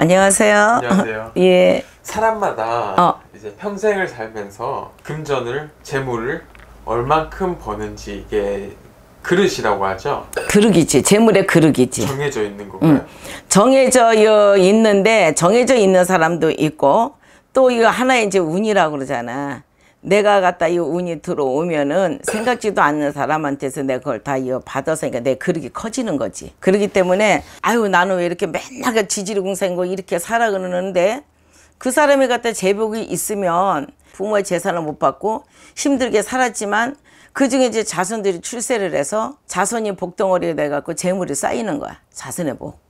안녕하세요. 안녕하세요. 예. 사람마다 어. 이제 평생을 살면서 금전을 재물을 얼만큼 버는지 이게 그릇이라고 하죠. 그릇이지 재물의 그릇이지. 정해져 있는 거고요. 음. 정해져 있는데 정해져 있는 사람도 있고 또 이거 하나의 이제 운이라고 그러잖아. 내가 갖다 이 운이 들어오면은 생각지도 않는 사람한테서 내가 그걸 다 이어 받았으니까 내 그릇이 커지는 거지. 그러기 때문에 아유 나는 왜 이렇게 맨날 지지리공생고 이렇게 살아 그러는데 그 사람이 갖다 재복이 있으면 부모의 재산을 못 받고 힘들게 살았지만 그 중에 이제 자손들이 출세를 해서 자손이 복덩어리가 돼갖고 재물이 쌓이는 거야. 자손의 복.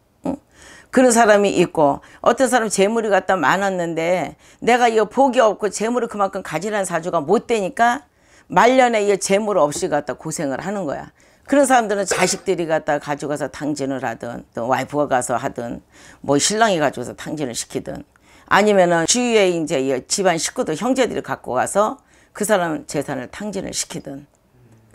그런 사람이 있고 어떤 사람 재물이 갖다 많았는데 내가 이 복이 없고 재물을 그만큼 가지란 사주가 못 되니까 말년에 이 재물 없이 갖다 고생을 하는 거야. 그런 사람들은 자식들이 갖다 가져가서 탕진을 하든 또 와이프가 가서 하든 뭐 신랑이 가져가서 탕진을 시키든 아니면은 주위에 이제 이 집안 식구들 형제들이 갖고 가서 그 사람 재산을 탕진을 시키든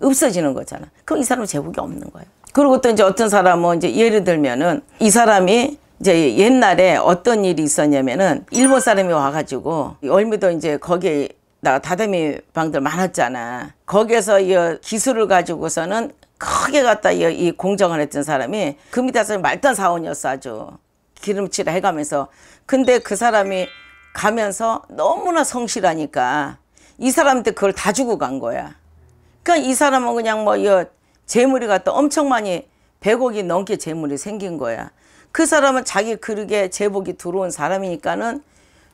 없어지는 거잖아. 그럼 이 사람은 제복이 없는 거예요. 그리고 또 이제 어떤 사람은 이제 예를 들면은 이 사람이 이제 옛날에 어떤 일이 있었냐면은 일본 사람이 와가지고 월미도 이제 거기에 나다듬이 방들 많았잖아. 거기에서 이 기술을 가지고서는 크게 갖다 이 공정을 했던 사람이 그 밑에서 말단 사원이었어 아주 기름칠 해가면서 근데 그 사람이 가면서 너무나 성실하니까 이 사람한테 그걸 다 주고 간 거야. 그러니까 이 사람은 그냥 뭐 이 재물이 갖다 엄청 많이 100억이 넘게 재물이 생긴 거야. 그 사람은 자기 그릇에 재복이 들어온 사람이니까는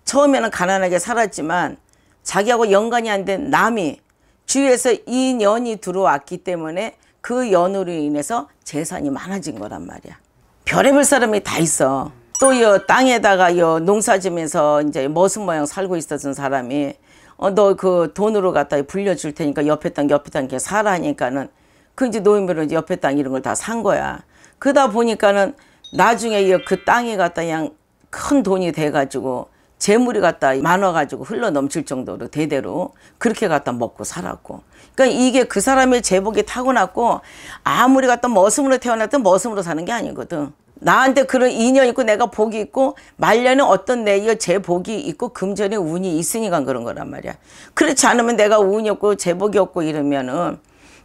처음에는 가난하게 살았지만 자기하고 연관이 안 된 남이 주위에서 인연이 들어왔기 때문에 그 연으로 인해서 재산이 많아진 거란 말이야. 별의별 사람이 다 있어. 또이 땅에다가 이 농사지면서 이제 머슴 모양 살고 있었던 사람이 어, 너 그 돈으로 갖다 불려줄 테니까 옆에 땅 옆에 땅게 살아 니까는 그 이제 노인별로 이제 옆에 땅 이런 걸 다 산 거야. 그다 보니까는 나중에 그 땅이 갖다 그냥 큰 돈이 돼가지고 재물이 갖다 많아가지고 흘러 넘칠 정도로 대대로 그렇게 갖다 먹고 살았고. 그러니까 이게 그 사람의 제복이 타고났고 아무리 갖다 머슴으로 태어났든 머슴으로 사는 게 아니거든. 나한테 그런 인연 있고 내가 복이 있고 말년에 어떤 내이어 제복이 있고 금전에 운이 있으니까 그런 거란 말이야. 그렇지 않으면 내가 운이 없고 제복이 없고 이러면은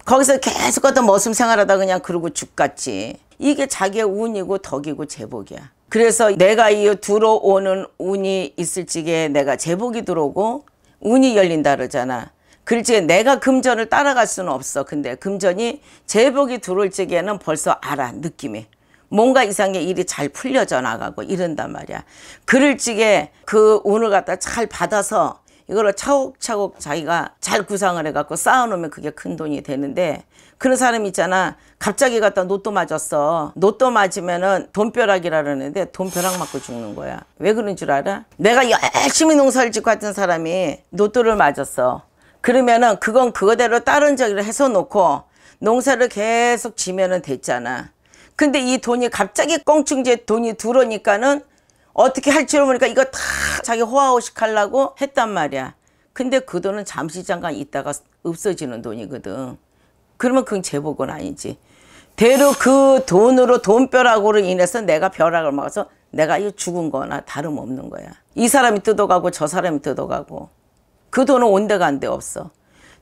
거기서 계속 어떤 머슴 생활하다 그냥 그러고 죽갔지 이게 자기의 운이고 덕이고 제복이야. 그래서 내가 이 들어오는 운이 있을지게 내가 제복이 들어오고 운이 열린다 그러잖아. 그럴지에 내가 금전을 따라갈 수는 없어. 근데 금전이 제복이 들어올 적에는 벌써 알아 느낌이. 뭔가 이상의 일이 잘 풀려져 나가고 이런단 말이야. 그럴 적에 그 운을 갖다 잘 받아서 이거를 차곡차곡 자기가 잘 구상을 해갖고 쌓아놓으면 그게 큰 돈이 되는데 그런 사람 있잖아 갑자기 갖다 노또 맞았어 노또 맞으면은 돈벼락이라 그러는데 돈벼락 맞고 죽는 거야 왜 그런 줄 알아? 내가 열심히 농사를 짓고 같은 사람이 노또를 맞았어 그러면은 그건 그거대로 다른 저기를 해서 놓고 농사를 계속 지면은 됐잖아 근데 이 돈이 갑자기 껑충제 돈이 들어오니까는 어떻게 할 줄 모르니까 이거 다 자기 호화호식 하려고 했단 말이야. 근데 그 돈은 잠시 잠깐 있다가 없어지는 돈이거든. 그러면 그건 제복은 아니지. 대로 그 돈으로 돈벼락으로 인해서 내가 벼락을 막아서 내가 이거 죽은 거나 다름없는 거야. 이 사람이 뜯어가고 저 사람이 뜯어가고 그 돈은 온데간데 없어.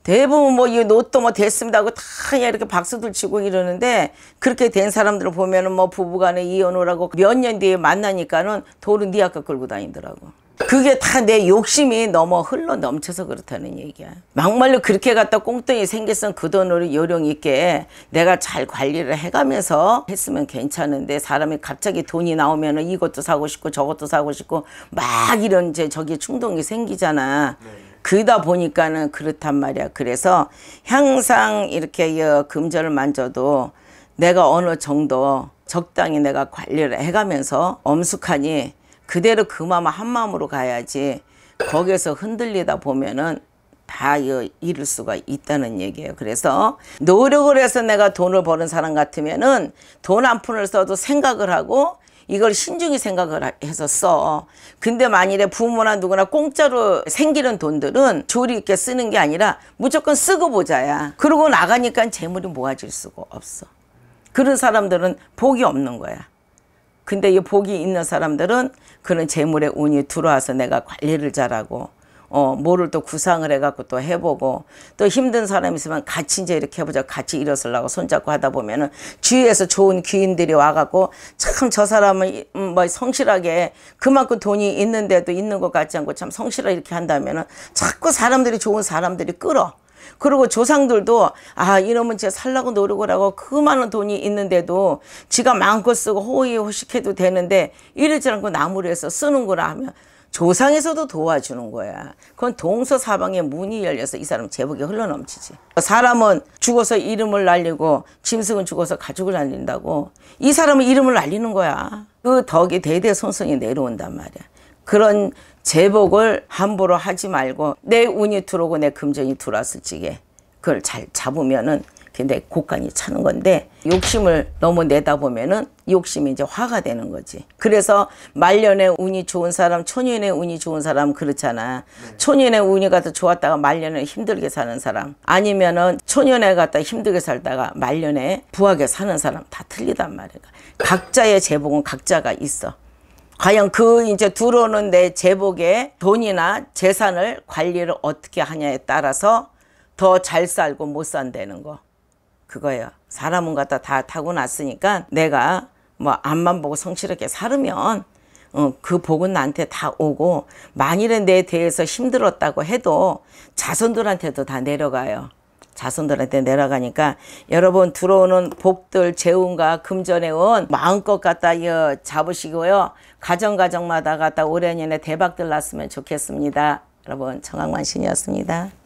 대부분 뭐 이 노또 뭐 됐습니다 하고 다 이렇게 박수들 치고 이러는데 그렇게 된 사람들을 보면은 뭐 부부간에 이혼을 하고 몇 년 뒤에 만나니까는 돈은니네 아까 끌고 다니더라고. 그게 다 내 욕심이 넘어 흘러 넘쳐서 그렇다는 얘기야. 막말로 그렇게 갖다 꽁뚱이 생겼으면 그 돈으로 요령 있게 내가 잘 관리를 해가면서 했으면 괜찮은데 사람이 갑자기 돈이 나오면 이것도 사고 싶고 저것도 사고 싶고 막 이런 이제 저기 충동이 생기잖아. 그러다 보니까는 그렇단 말이야. 그래서 항상 이렇게 금전을 만져도 내가 어느 정도 적당히 내가 관리를 해가면서 엄숙하니 그대로 그 마음 한 마음으로 가야지 거기에서 흔들리다 보면은 다 잃을 수가 있다는 얘기예요. 그래서 노력을 해서 내가 돈을 버는 사람 같으면은 돈 한 푼을 써도 생각을 하고 이걸 신중히 생각을 해서 써. 근데 만일에 부모나 누구나 공짜로 생기는 돈들은 조리 있게 쓰는 게 아니라 무조건 쓰고 보자야. 그러고 나가니까 재물이 모아질 수가 없어. 그런 사람들은 복이 없는 거야. 근데 이 복이 있는 사람들은 그런 재물의 운이 들어와서 내가 관리를 잘하고 어, 뭐를 또 구상을 해갖고 또 해보고 또 힘든 사람 있으면 같이 이제 이렇게 해보자 같이 일어서려고 손잡고 하다 보면은 주위에서 좋은 귀인들이 와갖고 참 저 사람은 음, 뭐 성실하게 그만큼 돈이 있는데도 있는 것 같지 않고 참 성실하게 이렇게 한다면은 자꾸 사람들이 좋은 사람들이 끌어. 그리고 조상들도 아이러면 제가 살라고 노력을하고 그 많은 돈이 있는데도 지가 마음껏 쓰고 호의호식해도 되는데 이러지 않고 그 나무로 해서 쓰는 거라 하면 조상에서도 도와주는 거야. 그건 동서사방에 문이 열려서 이 사람 제복이 흘러넘치지. 사람은 죽어서 이름을 날리고 짐승은 죽어서 가죽을 날린다고 이 사람은 이름을 날리는 거야. 그 덕이 대대손손이 내려온단 말이야. 그런 제복을 함부로 하지 말고 내 운이 들어오고 내 금전이 들어왔을 적에 그걸 잘 잡으면은 근데 곡간이 차는 건데 욕심을 너무 내다보면은 욕심이 이제 화가 되는 거지. 그래서 말년에 운이 좋은 사람, 초년에 운이 좋은 사람 그렇잖아. 네. 초년에 운이 가서 좋았다가 말년에 힘들게 사는 사람 아니면은 초년에 갔다 힘들게 살다가 말년에 부하게 사는 사람 다 틀리단 말이야. 각자의 제복은 각자가 있어. 과연 그 이제 들어오는 내제복에 돈이나 재산을 관리를 어떻게 하냐에 따라서 더 잘 살고 못 산다는 거 그거예요 사람은 갖다 다 타고났으니까 내가 뭐 앞만 보고 성실하게 살으면 어, 그 복은 나한테 다 오고 만일에 내 대해서 힘들었다고 해도 자손들한테도 다 내려가요 자손들한테 내려가니까 여러분 들어오는 복들 재운과 금전의운 마음껏 갖다 어, 잡으시고요. 가정가정마다 갖다 올해년에 대박들 났으면 좋겠습니다. 여러분 청학만신이었습니다.